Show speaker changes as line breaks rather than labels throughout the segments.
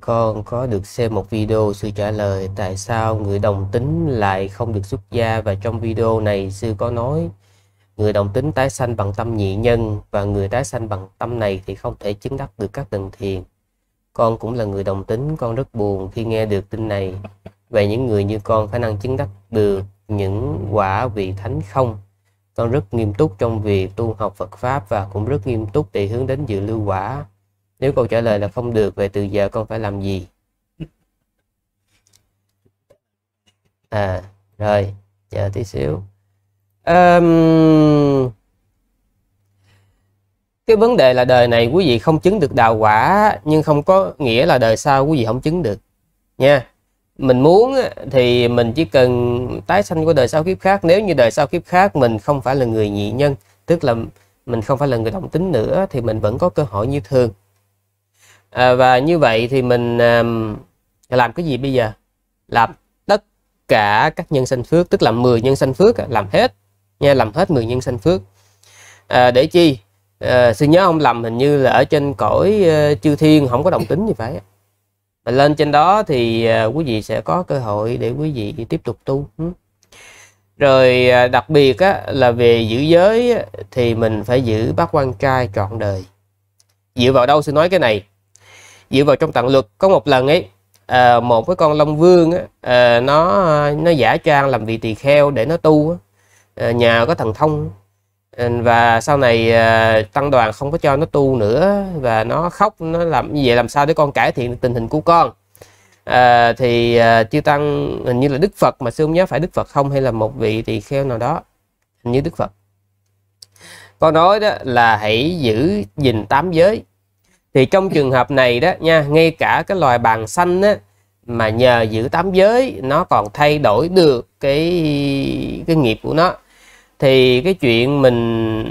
con có được xem một video sư trả lời tại sao người đồng tính lại không được xuất gia và trong video này sư có nói người đồng tính tái sanh bằng tâm nhị nhân và người tái sanh bằng tâm này thì không thể chứng đắc được các tầng thiền con cũng là người đồng tính con rất buồn khi nghe được tin này về những người như con khả năng chứng đắc được những quả vị thánh không con rất nghiêm túc trong việc tu học Phật pháp và cũng rất nghiêm túc để hướng đến dự lưu quả nếu câu trả lời là không được về từ giờ con phải làm gì à rồi chờ tí xíu um, cái vấn đề là đời này quý vị không chứng được đào quả nhưng không có nghĩa là đời sau quý vị không chứng được nha mình muốn thì mình chỉ cần tái sanh của đời sau kiếp khác nếu như đời sau kiếp khác mình không phải là người nhị nhân tức là mình không phải là người động tính nữa thì mình vẫn có cơ hội như thường à, và như vậy thì mình à, làm cái gì bây giờ làm tất cả các nhân sanh phước tức là 10 nhân sanh phước làm hết nha làm hết 10 nhân sanh phước à, để chi à, sư nhớ không làm hình như là ở trên cõi uh, chư thiên không có đồng tính gì phải mà lên trên đó thì uh, quý vị sẽ có cơ hội để quý vị tiếp tục tu rồi à, đặc biệt á, là về giữ giới á, thì mình phải giữ bác quan trai trọn đời dựa vào đâu sư nói cái này dựa vào trong tận luật có một lần ấy à, một cái con long vương á, à, nó nó giả trang làm vị tỳ kheo để nó tu á, à, nhà có thần thông à, và sau này à, tăng đoàn không có cho nó tu nữa và nó khóc nó làm như vậy làm sao để con cải thiện tình hình của con à, thì à, chư tăng hình như là đức phật mà sư không nhớ phải đức phật không hay là một vị tỳ kheo nào đó hình như đức phật con nói đó là hãy giữ gìn tám giới thì trong trường hợp này đó nha ngay cả cái loài bàn xanh á, mà nhờ giữ tám giới nó còn thay đổi được cái cái nghiệp của nó thì cái chuyện mình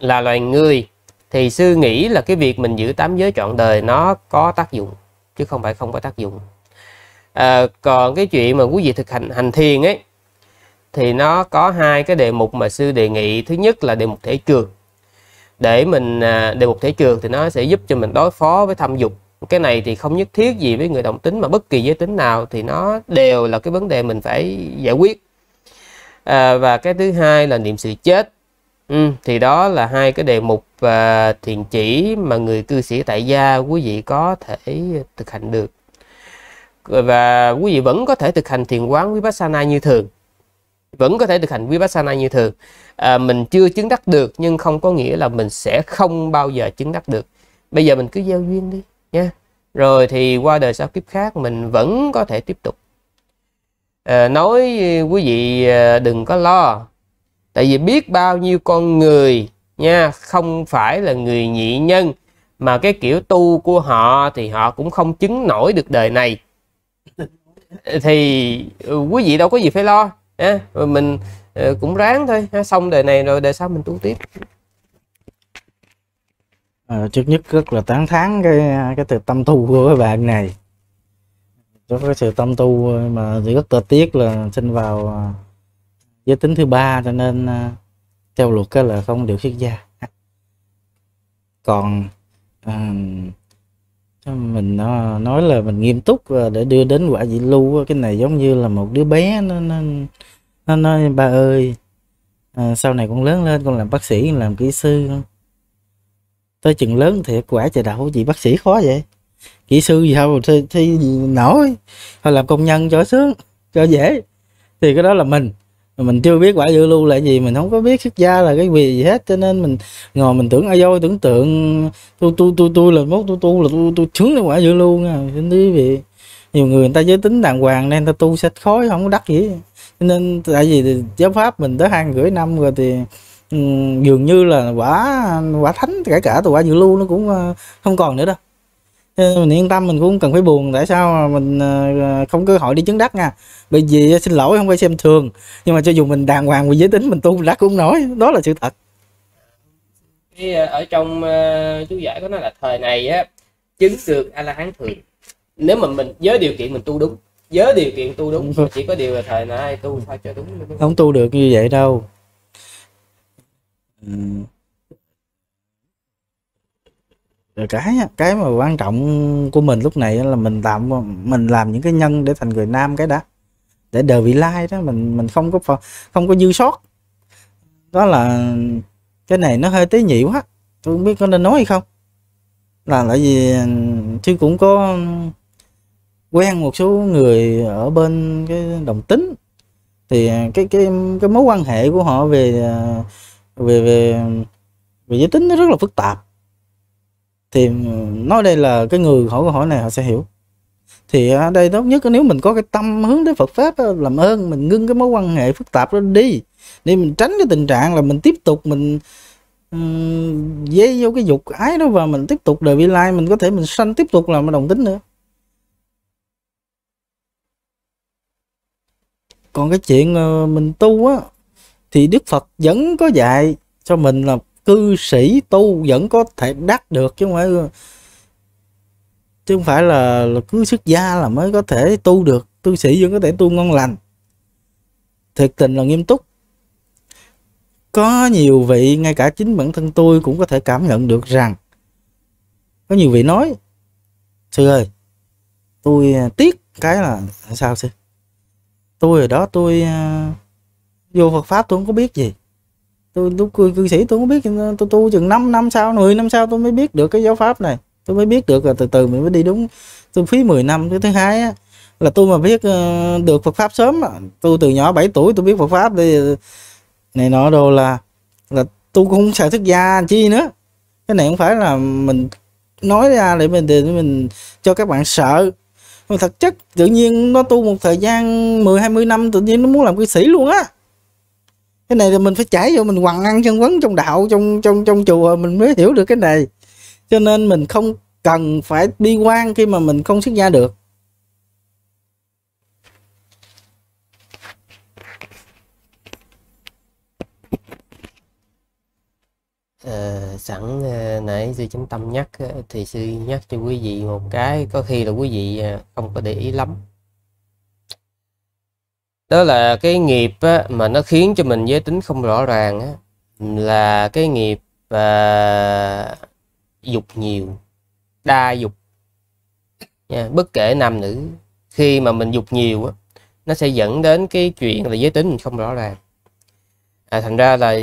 là loài người thì sư nghĩ là cái việc mình giữ tám giới trọn đời nó có tác dụng chứ không phải không có tác dụng à, còn cái chuyện mà quý vị thực hành hành thiền ấy thì nó có hai cái đề mục mà sư đề nghị thứ nhất là đề mục thể trường để mình à, đề mục thể trường thì nó sẽ giúp cho mình đối phó với tham dục cái này thì không nhất thiết gì với người đồng tính mà bất kỳ giới tính nào thì nó đều là cái vấn đề mình phải giải quyết à, và cái thứ hai là niệm sự chết ừ, thì đó là hai cái đề mục và thiền chỉ mà người cư sĩ tại gia quý vị có thể thực hành được và quý vị vẫn có thể thực hành thiền quán vipassana như thường vẫn có thể thực hành vipassana như thường à, mình chưa chứng đắc được nhưng không có nghĩa là mình sẽ không bao giờ chứng đắc được bây giờ mình cứ gieo duyên đi nha rồi thì qua đời sau kiếp khác mình vẫn có thể tiếp tục à, nói quý vị à, đừng có lo tại vì biết bao nhiêu con người nha không phải là người nhị nhân mà cái kiểu tu của họ thì họ cũng không chứng nổi được đời này thì ừ, quý vị đâu có gì phải lo à, rồi mình ờ, cũng ráng thôi ha. xong đời này rồi đời sau mình tu tiếp
à, trước nhất rất là tán thán cái cái từ tâm tu của các bạn này rất cái sự tâm tu ờ, mà rất là tiếc là sinh vào giới tính thứ ba cho nên theo luật là không được xuất gia còn uh, mình ờ, nói là mình nghiêm túc để đưa đến quả dị lưu cái này giống như là một đứa bé nó nó nó nói ba ơi à, sau này con lớn lên con làm bác sĩ làm kỹ sư tới chừng lớn thì quả trời đậu gì bác sĩ khó vậy kỹ sư gì không thì, thì nổi thôi làm công nhân cho sướng cho dễ thì cái đó là mình mình chưa biết quả dự lưu là gì mình không có biết xuất gia là cái gì gì hết cho nên mình ngồi mình tưởng ai voi tưởng tượng tu tu tu tu là mốt tu tu là tu tu sướng cái quả dự lưu nha quý vị nhiều người người ta giới tính đàng hoàng nên ta tu sách khói không có đắc gì cho nên tại vì giáo pháp mình tới hai rưỡi năm rồi thì dường như là quả quả thánh kể cả tụi quả dự lưu nó cũng ờ, không còn nữa đâu mình yên tâm mình cũng cần phải buồn tại sao mình ờ, ờ, không cơ hội đi chứng đắc nha bởi vì ờ, xin lỗi không phải xem thường nhưng mà cho dù mình đàng hoàng về giới tính mình tu đã cũng nói đó là sự thật
cái ở trong chú giải có nói là thời này á chứng được a la hán thường nếu mà mình với điều kiện mình tu đúng với điều kiện tu đúng chỉ có điều là thời nay tu phải cho đúng không
tu được như vậy đâu ừ rồi cái cái mà quan trọng của mình lúc này là mình làm mình làm những cái nhân để thành người nam cái đã để đời vị lai đó mình mình không có không có dư sót đó là cái này nó hơi tế nhị quá tôi không biết có nên nói hay không là tại vì chứ cũng có quen một số người ở bên cái đồng tính thì cái cái cái mối quan hệ của họ về về về về giới tính nó rất là phức tạp thì ừ, nói đây là cái người hỏi câu hỏi này họ sẽ hiểu thì ở à, đây tốt nhất nếu mình có cái tâm hướng đến Phật pháp làm ơn mình ngưng cái mối quan hệ phức tạp đó đi để mình tránh cái tình trạng là mình tiếp tục mình ừ, dây vô cái dục ái đó và mình tiếp tục đời vi lai mình có thể mình sanh tiếp tục làm đồng tính nữa còn cái chuyện ờ, mình tu á thì Đức Phật vẫn có dạy cho mình là cư sĩ tu vẫn có thể đắc được chứ không phải chứ không phải là, là cứ xuất gia là mới có thể tu được tu sĩ vẫn có thể tu ngon lành thiệt tình là nghiêm túc có nhiều vị ngay cả chính bản thân tôi cũng có thể cảm nhận được rằng có nhiều vị nói sư ơi tôi à, tiếc cái là sao sư tôi ở đó tôi uh, vô Phật pháp tôi không có biết gì tôi lúc cư, cư sĩ tôi không biết ờ, tôi tu chừng 5 năm sau 10 năm sau tôi mới biết được cái giáo pháp này tôi mới biết được là từ từ mình mới đi đúng tôi phí 10 năm cái thứ hai á, là tôi mà biết ờ, được Phật pháp sớm tôi từ nhỏ 7 tuổi tôi biết Phật pháp đi này nọ đồ là là tôi cũng không sợ thức gia chi nữa cái này không phải là mình nói ra để mình để mình cho các bạn sợ mà thật chất tự nhiên nó tu một thời gian 10 20 năm tự nhiên nó muốn làm cư sĩ luôn á cái này là mình phải trải vô mình hoằng ăn chân vấn trong đạo trong trong trong chùa mình mới hiểu được cái này cho nên mình không cần phải bi quan khi mà mình không xuất gia được
À, sẵn à, nãy sư chánh tâm nhắc ờ, thì sư nhắc cho quý vị một cái có khi là quý vị không có để ý lắm đó là cái nghiệp á, mà nó khiến cho mình giới tính không rõ ràng á, là cái nghiệp à, dục nhiều đa dục nha bất kể nam nữ khi mà mình dục nhiều á, nó sẽ dẫn đến cái chuyện là giới tính mình không rõ ràng à, thành ra là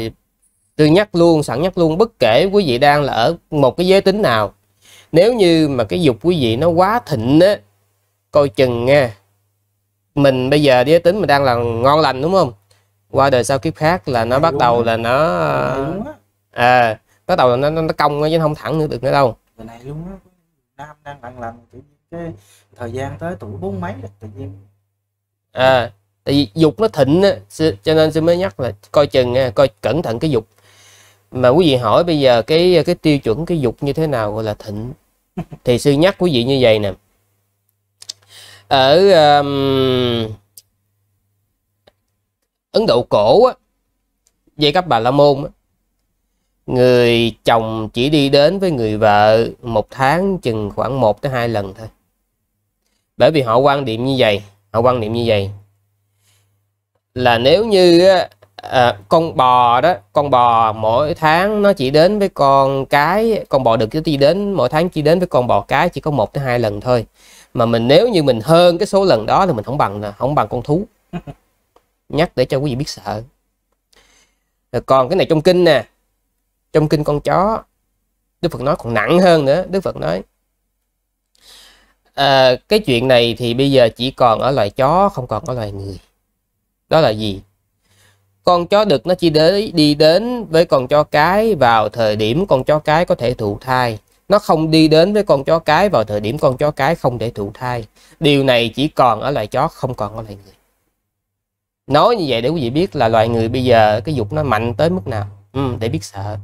tôi nhắc luôn sẵn nhắc luôn bất kể quý vị đang là ở một cái giới tính nào nếu như mà cái dục quý vị nó quá thịnh á coi chừng nha mình bây giờ giới tính mình đang là ngon lành đúng không qua đời sau kiếp khác là nó dạ, bắt đầu là nó à, bắt đầu là nó, nó cong chứ không thẳng nữa được nữa đâu
Người này luôn á nam đang lặng lặng tự cái thời gian tới tuổi bốn mấy là tự nhiên à
tại vì dục nó thịnh á cho nên sư mới nhắc là coi chừng nha, coi cẩn thận cái dục mà quý vị hỏi bây giờ cái cái tiêu chuẩn cái dục như thế nào gọi là thịnh thì sư nhắc quý vị như vậy nè ở um, Ấn Độ cổ á, về các bà la môn á, người chồng chỉ đi đến với người vợ một tháng chừng khoảng một tới hai lần thôi bởi vì họ quan niệm như vậy họ quan niệm như vậy là nếu như à, con bò đó con bò mỗi tháng nó chỉ đến với con cái con bò được chỉ đến mỗi tháng chỉ đến với con bò cái chỉ có một tới hai lần thôi mà mình nếu như mình hơn cái số lần đó thì mình không bằng là không bằng con thú nhắc để cho quý vị biết sợ rồi còn cái này trong kinh nè trong kinh con chó đức phật nói còn nặng hơn nữa đức phật nói à, cái chuyện này thì bây giờ chỉ còn ở loài chó không còn ở loài người đó là gì con chó đực nó chỉ để đi đến với con chó cái vào thời điểm con chó cái có thể thụ thai nó không đi đến với con chó cái vào thời điểm con chó cái không để thụ thai điều này chỉ còn ở loài chó không còn ở loài người nói như vậy để quý vị biết là loài người bây giờ cái dục nó mạnh tới mức nào ừ, để biết sợ